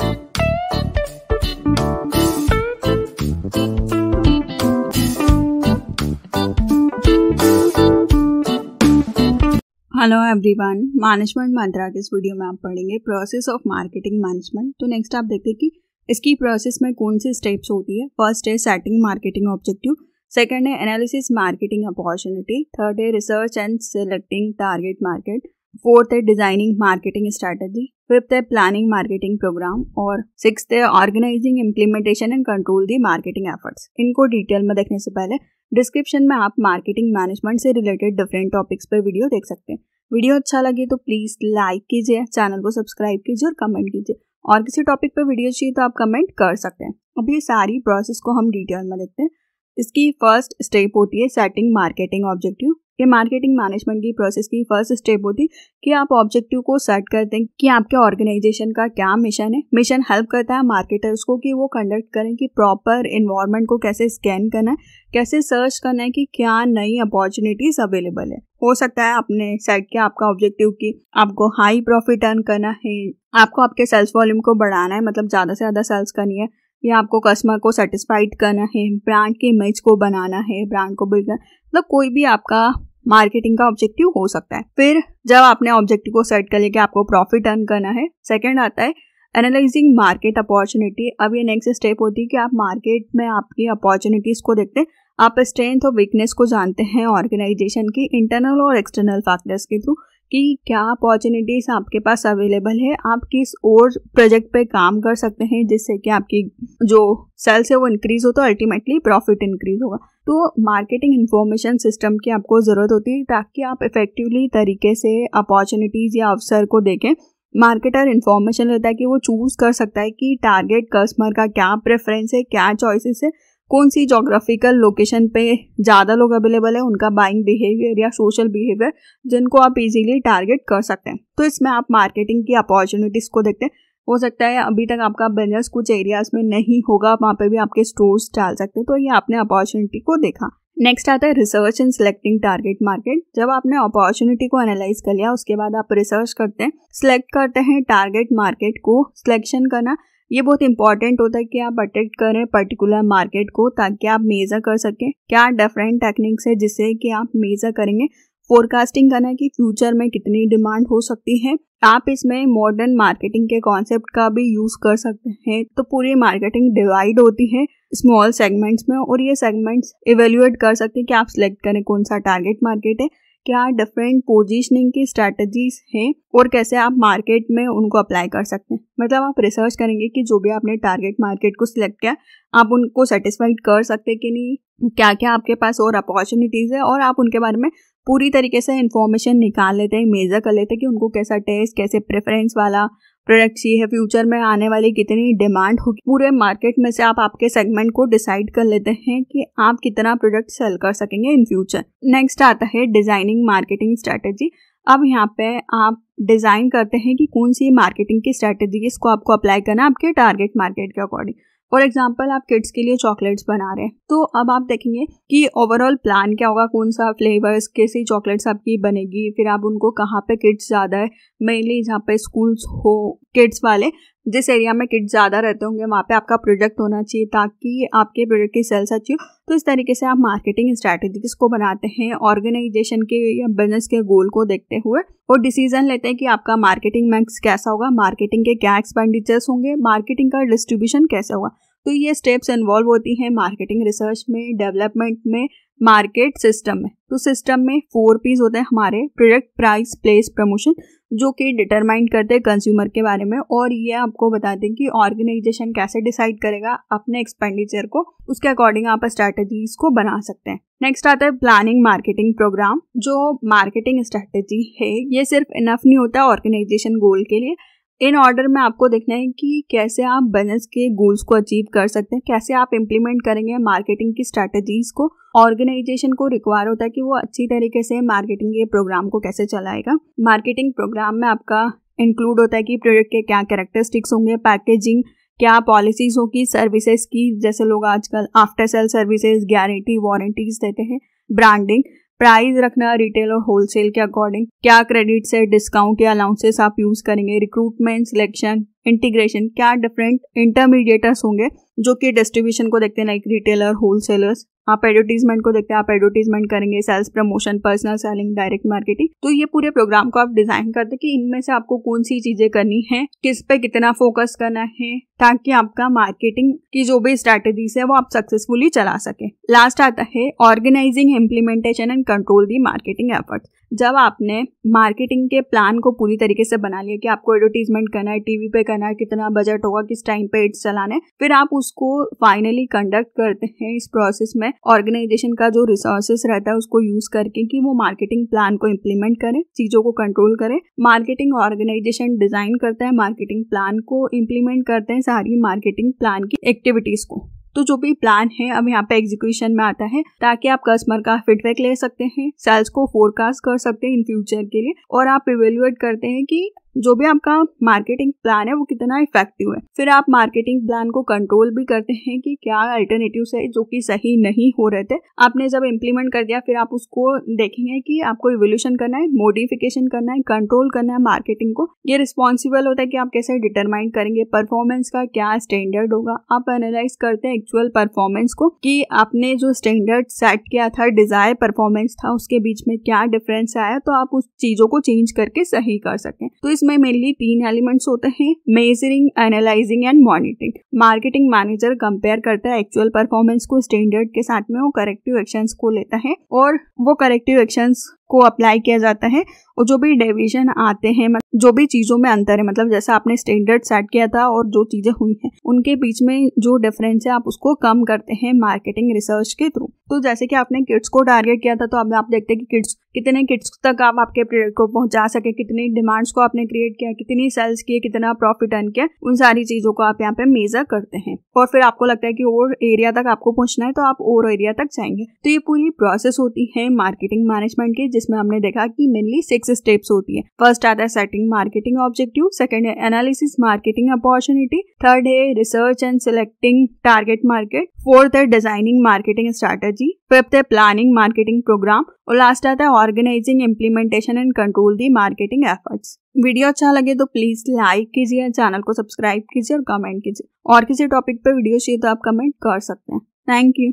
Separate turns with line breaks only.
hello everyone management मंत्रा के इस video में आप पढ़ेंगे प्रोसेस ऑफ मार्केटिंग मैनेजमेंट तो नेक्स्ट आप देखते हैं कि इसकी प्रोसेस में कौन सी स्टेप्स होती है फर्स्ट है सेटिंग मार्केटिंग ऑब्जेक्टिव सेकंड है एनालिसिस मार्केटिंग अपॉर्चुनिटी थर्ड है research and selecting target market fourth है डिजाइनिंग मार्केटिंग स्ट्रैटेजी फिफ्थ है प्लानिंग मार्केटिंग प्रोग्राम और सिक्स है organising implementation and control the marketing efforts इनको डिटेल में देखने से पहले डिस्क्रिप्शन में आप मार्केटिंग मैनेजमेंट से रिलेटेड डिफरेंट टॉपिक्स पर वीडियो देख सकते हैं वीडियो अच्छा लगे तो प्लीज़ लाइक कीजिए चैनल को सब्सक्राइब कीजिए और कमेंट कीजिए और किसी टॉपिक पर वीडियो चाहिए तो आप कमेंट कर सकते हैं अब ये सारी प्रोसेस को हम डिटेल में देखते हैं इसकी फर्स्ट स्टेप होती है सेटिंग मार्केटिंग ऑब्जेक्टिव कि मार्केटिंग मैनेजमेंट की प्रोसेस की फर्स्ट स्टेप होती कि आप ऑब्जेक्टिव को सेट करते हैं कि आपके ऑर्गेनाइजेशन का क्या मिशन है मिशन हेल्प करता है मार्केटर्स को कि वो कंडक्ट करें कि प्रॉपर इन्वायरमेंट को कैसे स्कैन करना है कैसे सर्च करना है कि क्या नई अपॉर्चुनिटीज अवेलेबल है हो सकता है अपने सेट के आपका ऑब्जेक्टिव की आपको हाई प्रॉफिट अर्न करना है आपको आपके सेल्स वॉल्यूम को बढ़ाना है मतलब ज़्यादा से ज़्यादा सेल्स करनी है या आपको कस्टमर को सेटिस्फाइड करना है ब्रांड की इमेज को बनाना है ब्रांड को बिल्ड करना मतलब कोई भी आपका मार्केटिंग का ऑब्जेक्टिव हो सकता है फिर जब आपने ऑब्जेक्टिव को सेट कर लिया कि आपको प्रॉफिट अर्न करना है सेकेंड आता है एनालाइजिंग मार्केट अपॉर्चुनिटी अब ये नेक्स्ट स्टेप होती है कि आप मार्केट में आपकी अपॉर्चुनिटीज़ को देखते हैं आप स्ट्रेंथ और वीकनेस को जानते हैं ऑर्गेनाइजेशन की इंटरनल और एक्सटर्नल फैक्टर्स के थ्रू कि क्या अपॉर्चुनिटीज़ आपके पास अवेलेबल है आप किस और प्रोजेक्ट पे काम कर सकते हैं जिससे कि आपकी जो सेल्स है वो इंक्रीज़ हो तो अल्टीमेटली प्रॉफिट इंक्रीज़ होगा तो मार्केटिंग इन्फॉर्मेशन सिस्टम की आपको ज़रूरत होती है ताकि आप इफ़ेक्टिवली तरीके से अपॉर्चुनिटीज़ या अवसर को देखें मार्केटर इन्फॉर्मेशन लेता है कि वो चूज़ कर सकता है कि टारगेट कस्टमर का क्या प्रेफरेंस है क्या चॉइसेस है कौन सी जोग्राफिकल लोकेशन पे ज़्यादा लोग अवेलेबल है उनका बाइंग बिहेवियर या सोशल बिहेवियर जिनको आप इजीली टारगेट कर सकते हैं तो इसमें आप मार्केटिंग की अपॉर्चुनिटीज़ को देखते हैं हो सकता है अभी तक आपका बिजनेस कुछ एरियाज़ में नहीं होगा वहाँ पे भी आपके स्टोर्स डाल सकते हैं तो ये आपने अपॉर्चुनिटी को देखा नेक्स्ट आता है research and selecting target market जब आपने अपॉर्चुनिटी को एनालाइज कर लिया उसके बाद आप रिसर्च करते हैं सिलेक्ट करते हैं टारगेट मार्केट को सिलेक्शन करना ये बहुत इंपॉर्टेंट होता है कि आप अट्रैक्ट करें पर्टिकुलर मार्केट को ताकि आप मेज़र कर सकें क्या डिफरेंट टेक्निक्स है जिससे कि आप मेज़र करेंगे फोरकास्टिंग करना कि फ्यूचर में कितनी डिमांड हो सकती है आप इसमें मॉडर्न मार्केटिंग के कॉन्सेप्ट का भी यूज़ कर सकते हैं तो पूरी मार्केटिंग डिवाइड होती है स्मॉल सेगमेंट्स में और ये सेगमेंट्स इवेल्यूएट कर सकते हैं कि आप सिलेक्ट करें कौन सा टारगेट मार्केट है क्या डिफरेंट पोजिशनिंग की स्ट्रेटजीज हैं और कैसे आप मार्केट में उनको अप्लाई कर सकते हैं मतलब आप रिसर्च करेंगे कि जो भी आपने टारगेट मार्केट को सिलेक्ट किया आप उनको सेटिस्फाइड कर सकते कि नहीं क्या क्या आपके पास और अपॉर्चुनिटीज़ है और आप उनके बारे में पूरी तरीके से इन्फॉर्मेशन निकाल लेते हैं मेज़र कर लेते हैं कि उनको कैसा टेस्ट कैसे प्रेफरेंस वाला प्रोडक्ट चाहिए फ्यूचर में आने वाली कितनी डिमांड होगी पूरे मार्केट में से आप आपके सेगमेंट को डिसाइड कर लेते हैं कि आप कितना प्रोडक्ट सेल कर सकेंगे इन फ्यूचर नेक्स्ट आता है डिज़ाइनिंग मार्केटिंग स्ट्रेटेजी अब यहाँ पे आप डिज़ाइन करते हैं कि कौन सी मार्केटिंग की स्ट्रेटेजी इसको आपको अप्लाई करना आपके टारगेट मार्केट के अकॉर्डिंग फॉर एग्जाम्पल आप किड्स के लिए चॉकलेट्स बना रहे हैं तो अब आप देखेंगे कि ओवरऑल प्लान क्या होगा कौन सा फ्लेवर्स कैसी चॉकलेट्स आपकी बनेगी फिर आप उनको कहाँ पे किड्स ज़्यादा है मेनली जहाँ पे स्कूल्स हो किड्स वाले जिस एरिया में किड्स ज़्यादा रहते होंगे वहाँ पे आपका प्रोजेक्ट होना चाहिए ताकि आपके प्रोजेक्ट की सेल्स अच्छी हो तो इस तरीके से आप मार्केटिंग स्ट्रैटेजीज को बनाते हैं ऑर्गेनाइजेशन के या बिजनेस के गोल को देखते हुए और डिसीजन लेते हैं कि आपका मार्केटिंग मैक्स कैसा होगा मार्केटिंग के क्या एक्सपेंडिचर्स होंगे मार्केटिंग का डिस्ट्रीब्यूशन कैसे होगा तो ये स्टेप्स इन्वॉल्व होती हैं मार्केटिंग रिसर्च में डेवलपमेंट में मार्केट सिस्टम में तो सिस्टम में फोर पीस होते हैं हमारे प्रोडक्ट प्राइस प्लेस प्रमोशन जो कि डिटरमाइन करते हैं कंज्यूमर के बारे में और ये आपको बताते हैं कि ऑर्गेनाइजेशन कैसे डिसाइड करेगा अपने एक्सपेंडिचर को उसके अकॉर्डिंग आप स्ट्रैटेजीज को बना सकते हैं नेक्स्ट आता है प्लानिंग मार्केटिंग प्रोग्राम जो मार्केटिंग स्ट्रैटेजी है ये सिर्फ इनफ नहीं होता ऑर्गेनाइजेशन गोल के लिए इन ऑर्डर में आपको देखना है कि कैसे आप बिजनेस के गोल्स को अचीव कर सकते हैं कैसे आप इम्प्लीमेंट करेंगे मार्केटिंग की स्ट्रेटेजीज को ऑर्गेनाइजेशन को रिक्वायर होता है कि वो अच्छी तरीके से मार्केटिंग के प्रोग्राम को कैसे चलाएगा मार्केटिंग प्रोग्राम में आपका इंक्लूड होता है कि प्रोडक्ट के क्या कैरेक्टरिस्टिक्स होंगे पैकेजिंग क्या पॉलिसीज होगी सर्विसेज की जैसे लोग आजकल after sale services guarantee warranties देते हैं ब्रांडिंग प्राइस रखना रिटेल और होलसेल के अकॉर्डिंग क्या क्रेडिट से डिस्काउंट या अलाउंसेस आप यूज करेंगे रिक्रूटमेंट सिलेक्शन इंटीग्रेशन क्या डिफरेंट इंटरमीडिएटर्स होंगे जो कि डिस्ट्रीब्यूशन को देखते हैं लाइक रिटेलर होलसेलर्स आप एडवर्टीजमेंट को देखते हैं आप एडवर्टीजमेंट करेंगे sales promotion personal selling direct marketing तो ये पूरे प्रोग्राम को आप डिजाइन करते कि इनमें से आपको कौन सी चीजें करनी है किस पे कितना फोकस करना है ताकि आपका मार्केटिंग की जो भी स्ट्रेटेजीज है वो आप सक्सेसफुली चला सके लास्ट आता है organising implementation and control the marketing efforts जब आपने मार्केटिंग के प्लान को पूरी तरीके से बना लिया कि आपको एडवर्टीजमेंट करना है टीवी पे करना है कितना बजट होगा किस टाइम पे एड्स चलाने फिर आप उसको फाइनली कंडक्ट करते हैं इस प्रोसेस में ऑर्गेनाइजेशन का जो रिसोर्सेस रहता है उसको यूज करके कि वो मार्केटिंग प्लान को इम्प्लीमेंट करें चीजों को कंट्रोल करें मार्केटिंग ऑर्गेनाइजेशन डिजाइन करता है मार्केटिंग प्लान को इम्प्लीमेंट करते हैं सारी मार्केटिंग प्लान की एक्टिविटीज को तो जो भी प्लान है अब यहाँ पे एग्जीक्यूशन में आता है ताकि आप कस्टमर का फीडबैक ले सकते हैं सेल्स को फोरकास्ट कर सकते हैं इन फ्यूचर के लिए और आप इवेल्युएट करते हैं कि जो भी आपका मार्केटिंग प्लान है वो कितना इफेक्टिव है फिर आप मार्केटिंग प्लान को कंट्रोल भी करते हैं कि क्या अल्टरनेटिव है जो कि सही नहीं हो रहे थे आपने जब इम्प्लीमेंट कर दिया फिर आप उसको देखेंगे कि आपको इवोल्यूशन करना है मोडिफिकेशन करना है कंट्रोल करना है मार्केटिंग को ये रिस्पॉन्सिबल होता है कि आप कैसे डिटरमाइन करेंगे परफॉर्मेंस का क्या स्टैंडर्ड होगा आप एनालाइज करते हैं एक्चुअल परफॉर्मेंस को कि आपने जो स्टैंडर्ड सेट किया था डिजायर परफॉर्मेंस था उसके बीच में क्या डिफरेंस आया तो आप उस चीजों को चेंज करके सही कर सकें तो इसमें में मेनली तीन एलिमेंट्स होते हैं measuring analysing and monitoring marketing manager compare करता है एक्चुअल परफॉर्मेंस को स्टैंडर्ड के साथ में वो करेक्टिव एक्शंस को लेता है और वो करेक्टिव एक्शंस को अप्लाई किया जाता है और जो भी डेविएशन आते हैं मतलब जो भी चीज़ों में अंतर है मतलब जैसा आपने स्टैंडर्ड सेट किया था और जो चीज़ें हुई हैं उनके बीच में जो डिफरेंस है आप उसको कम करते हैं मार्केटिंग रिसर्च के थ्रू तो जैसे कि आपने किड्स को टारगेट किया था तो अब आप देखते हैं कि किड्स कितने किड्स तक आप आपके प्रोडक्ट को पहुंचा सके कितनी डिमांड्स को आपने क्रिएट किया कितनी सेल्स किए कितना प्रॉफिट अर्न किया उन सारी चीज़ों को आप यहाँ पे मेजर करते हैं और फिर आपको लगता है कि और एरिया तक आपको पहुंचना है तो आप और एरिया तक जाएंगे तो ये पूरी प्रोसेस होती है मार्केटिंग मैनेजमेंट की जिसमें हमने देखा कि मेनली सिक्स से स्टेप्स होती है फर्स्ट आता है सेटिंग मार्केटिंग ऑब्जेक्टिव सेकेंड है एनालिसिस मार्केटिंग अपॉर्चुनिटी थर्ड है research and selecting target market fourth है डिजाइनिंग मार्केटिंग स्ट्रेटेजी फिफ्थ है प्लानिंग मार्केटिंग प्रोग्राम और लास्ट आता है organising implementation and control the marketing efforts video अच्छा लगे तो प्लीज लाइक कीजिए चैनल को सब्सक्राइब कीजिए और कमेंट कीजिए और किसी टॉपिक पर वीडियो चाहिए तो आप कमेंट कर सकते हैं थैंक यू